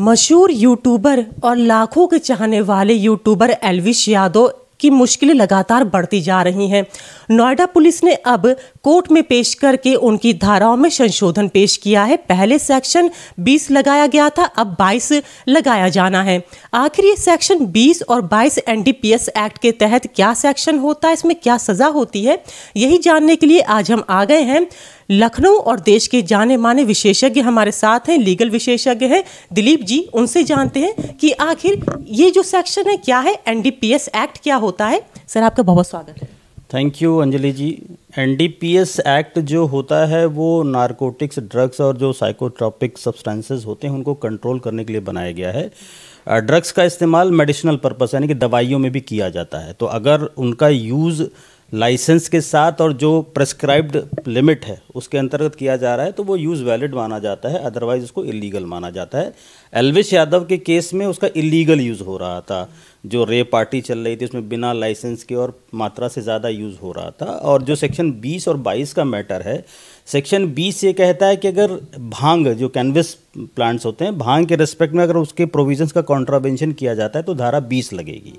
मशहूर यूट्यूबर और लाखों के चाहने वाले यूट्यूबर एलविश यादव की मुश्किलें लगातार बढ़ती जा रही हैं नोएडा पुलिस ने अब कोर्ट में पेश करके उनकी धाराओं में संशोधन पेश किया है पहले सेक्शन 20 लगाया गया था अब 22 लगाया जाना है आखिर ये सेक्शन 20 और 22 एनडीपीएस एक्ट के तहत क्या सेक्शन होता है इसमें क्या सज़ा होती है यही जानने के लिए आज हम आ गए हैं लखनऊ और देश के जाने माने विशेषज्ञ हमारे साथ हैं लीगल विशेषज्ञ हैं दिलीप जी उनसे जानते हैं कि आखिर ये जो सेक्शन है क्या है एनडीपीएस एक्ट क्या होता है सर आपका बहुत स्वागत है thank you Anjali ji NDPS act जो होता है वो नारकोटिक्स ड्रग्स और जो साइकोट्रॉपिक सब्सटेंसेस होते हैं उनको कंट्रोल करने के लिए बनाया गया है ड्रग्स का इस्तेमाल मेडिसिनल पर्पस यानी कि दवाइयों में भी किया जाता है तो अगर उनका यूज़ लाइसेंस के साथ और जो प्रेस्क्राइब्ड लिमिट है उसके अंतर्गत किया जा रहा है तो वो यूज़ वैलिड माना जाता है अदरवाइज़ उसको इलीगल माना जाता है एलविश यादव के केस में उसका इलीगल यूज़ हो रहा था जो रे पार्टी चल रही थी उसमें बिना लाइसेंस के और मात्रा से ज़्यादा यूज़ हो रहा था और जो सेक्शन 20 और 22 का मैटर है सेक्शन 20 ये कहता है कि अगर भांग जो कैनवस प्लांट्स होते हैं भांग के रिस्पेक्ट में अगर उसके प्रोविजंस का कॉन्ट्रावेंशन किया जाता है तो धारा 20 लगेगी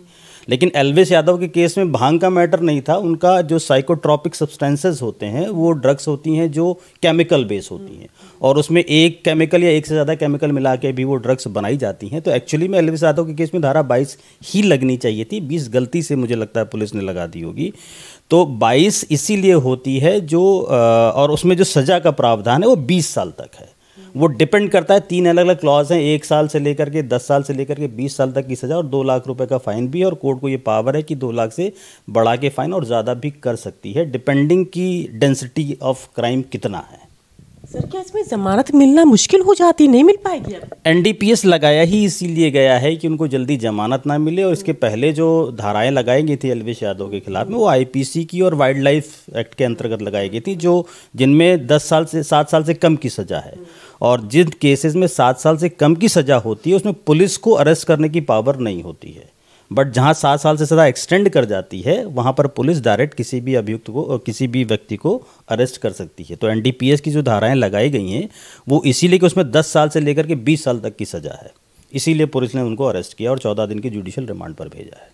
लेकिन एलवेश यादव के केस में भांग का मैटर नहीं था उनका जो साइकोट्रॉपिक सब्सटेंसेस होते हैं वो ड्रग्स होती हैं जो केमिकल बेस होती हैं और उसमें एक केमिकल या एक से ज़्यादा केमिकल मिला के भी वो ड्रग्स बनाई जाती हैं तो एक्चुअली में एलवेश यादव के केस में धारा बाईस ही लगनी चाहिए थी बीस गलती से मुझे लगता है पुलिस ने लगा दी होगी तो 22 इसीलिए होती है जो और उसमें जो सज़ा का प्रावधान है वो 20 साल तक है वो डिपेंड करता है तीन अलग अलग क्लॉज हैं एक साल से लेकर के दस साल से लेकर के बीस साल तक की सज़ा और दो लाख रुपए का फ़ाइन भी है और कोर्ट को ये पावर है कि दो लाख से बढ़ा के फ़ाइन और ज़्यादा भी कर सकती है डिपेंडिंग की डेंसिटी ऑफ क्राइम कितना है सर क्या इसमें ज़मानत मिलना मुश्किल हो जाती नहीं मिल पाएगी एनडीपीएस लगाया ही इसीलिए गया है कि उनको जल्दी जमानत ना मिले और इसके पहले जो धाराएं लगाई गई थी एलवेश यादव के खिलाफ में वो आईपीसी की और वाइल्ड लाइफ एक्ट के अंतर्गत लगाई गई थी जो जिनमें दस साल से सात साल से कम की सज़ा है और जिन केसेस में सात साल से कम की सज़ा होती है उसमें पुलिस को अरेस्ट करने की पावर नहीं होती है बट जहाँ सात साल से सजा एक्सटेंड कर जाती है वहाँ पर पुलिस डायरेक्ट किसी भी अभियुक्त को किसी भी व्यक्ति को अरेस्ट कर सकती है तो एन की जो धाराएँ लगाई गई हैं वो इसीलिए कि उसमें दस साल से लेकर के बीस साल तक की सज़ा है इसीलिए पुलिस ने उनको अरेस्ट किया और चौदह दिन की जुडिशल रिमांड पर भेजा है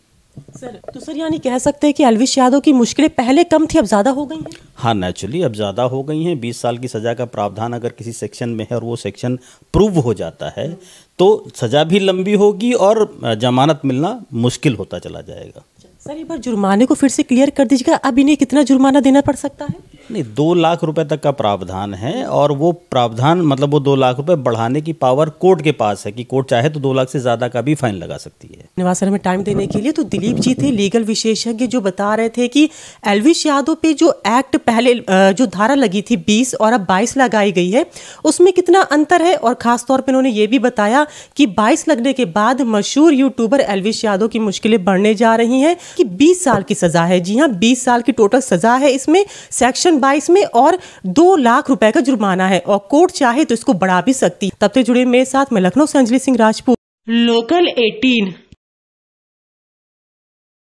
सर तो सर यानी कह सकते हैं कि अलविश यादव की मुश्किलें पहले कम थी अब ज़्यादा हो गई हैं हाँ नेचुरली अब ज़्यादा हो गई हैं बीस साल की सज़ा का प्रावधान अगर किसी सेक्शन में है और वो सेक्शन प्रूव हो जाता है तो सज़ा भी लंबी होगी और जमानत मिलना मुश्किल होता चला जाएगा सर एक बार जुर्माने को फिर से क्लियर कर दीजिएगा अब इन्हें कितना जुर्माना देना पड़ सकता है नहीं दो लाख रुपए तक का प्रावधान है और वो प्रावधान मतलब वो दो लाख रुपए बढ़ाने की पावर कोर्ट के पास है कि कोर्ट चाहे तो दो लाख से ज्यादा का भी फाइन लगा सकती है धन्यवाद में टाइम देने के लिए तो दिलीप जी थे लीगल विशेषज्ञ जो बता रहे थे कि एलविश यादव पे जो एक्ट पहले जो धारा लगी थी बीस और अब बाईस लगाई गई है उसमें कितना अंतर है और खासतौर पर उन्होंने ये भी बताया कि बाईस लगने के बाद मशहूर यूट्यूबर एलविश यादव की मुश्किलें बढ़ने जा रही है कि बीस साल की सजा है जी हाँ बीस साल की टोटल सजा है इसमें सेक्शन 2022 में और दो लाख रुपए का जुर्माना है और कोर्ट चाहे तो इसको बढ़ा भी सकती तब तक जुड़े मेरे साथ मैं लखनऊ से अंजलि सिंह राजपूत लोकल 18